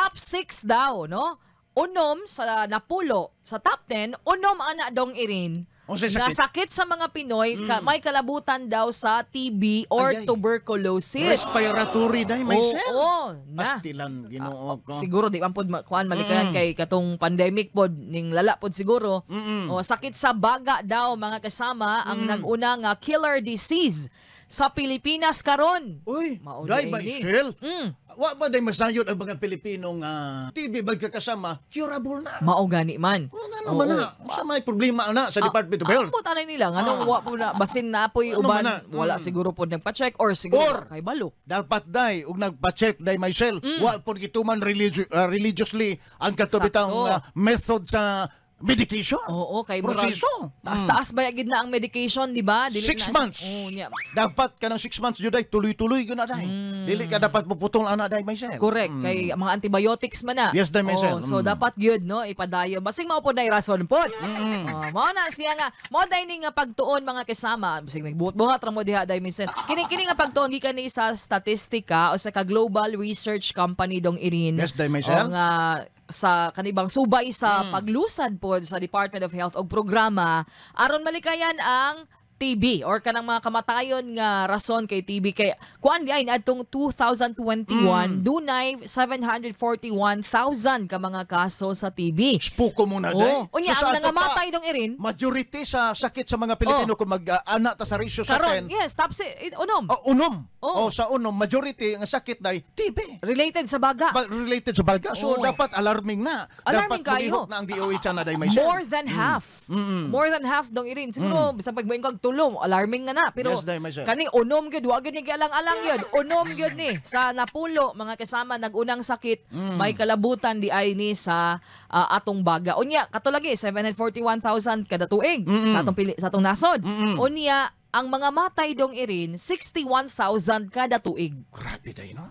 top 6 daw, no? Unom sa napulo, sa top 10, unom ana dong irin. Oh, sakit. Nasakit sa mga Pinoy, mm. ka, may kalabutan daw sa TB or Ayay. tuberculosis. Respiratory dahil may Oo, cell. oo na. Pastilan, ginoo ah, ko. siguro di man pod ma- kuan malikayan mm. kay katong pandemic pod ning lala pod siguro. Mm-mm. O oh, sakit sa baga daw mga kasama ang mm. naguna nga killer disease sa Pilipinas karon. Uy, Maunay dai Shell? Mm. Wa ba day masayod ang mga Pilipinong uh, ah, TV bagkakasama, curable na. Mao gani man. O nga na. Sa may problema na sa ah, Department of ah, Health. Ang tanay nila, nga ah, wa po na, basin na po yung ano uban, wala mm. siguro po nagpa-check or siguro kay balo. Dapat day, ug nagpa-check day myself, mm. wa po gituman ah, religiously ang katubitang method sa medication. Oo, kay Proseso. Taas-taas ba yagid na ang medication, di ba? Dili Six na months. Oo, niya. Dapat ka ng six months, Juday, tuloy-tuloy yun na, day. Mm. Dili ka dapat ang ana, day, myself. Correct. Mm. Kay mga antibiotics man na. Ah. Yes, dahil may Oo, So, Mm. dapat good, no? Ipadayo. Basing mao po na rason po. Oh, mao na siya nga. Mao dahil ni nga pagtuon mga kasama. Basing nagbuhat-buhat ra mo diha dahil minsan. Kini, kini nga pagtuon, gikan ni sa statistika o sa ka global research company dong Irin. Yes, dahil may sel. O nga, sa kanibang subay sa hmm. paglusad po sa Department of Health og programa aron malikayan ang TB or kanang mga kamatayon nga rason kay TB kay kuan di ay adtong 2021 mm. dunay 741,000 ka mga kaso sa TB. Spuko mo na oh. day. Oh. Unya so, ang nangamatay dong irin. Majority sa sakit sa mga Pilipino oh. kung mag-ana ah, ta sa ratio sa 10. Yes, top si eh, unom. Uh, unom. Oh. oh. sa unom majority ang sakit day TB. Related sa baga. Ba- related sa baga. So oh. dapat alarming na. Alarming dapat kayo. na ang DOH na day may More than mm. half. Mm. More than half dong irin. Siguro mm. sa pagbuin kag tulo, alarming nga na. Pero yes, day, kani unom gyud, wa gyud ni alang-alang gyud. Unom gyud ni sa napulo mga kasama nagunang sakit, mm. may kalabutan di ay ni sa uh, atong baga. Unya, katulagi 741,000 kada tuig mm-hmm. sa atong pili, sa atong nasod. Mm-hmm. Unya, ang mga matay dong irin 61,000 kada tuig. Grabe day no.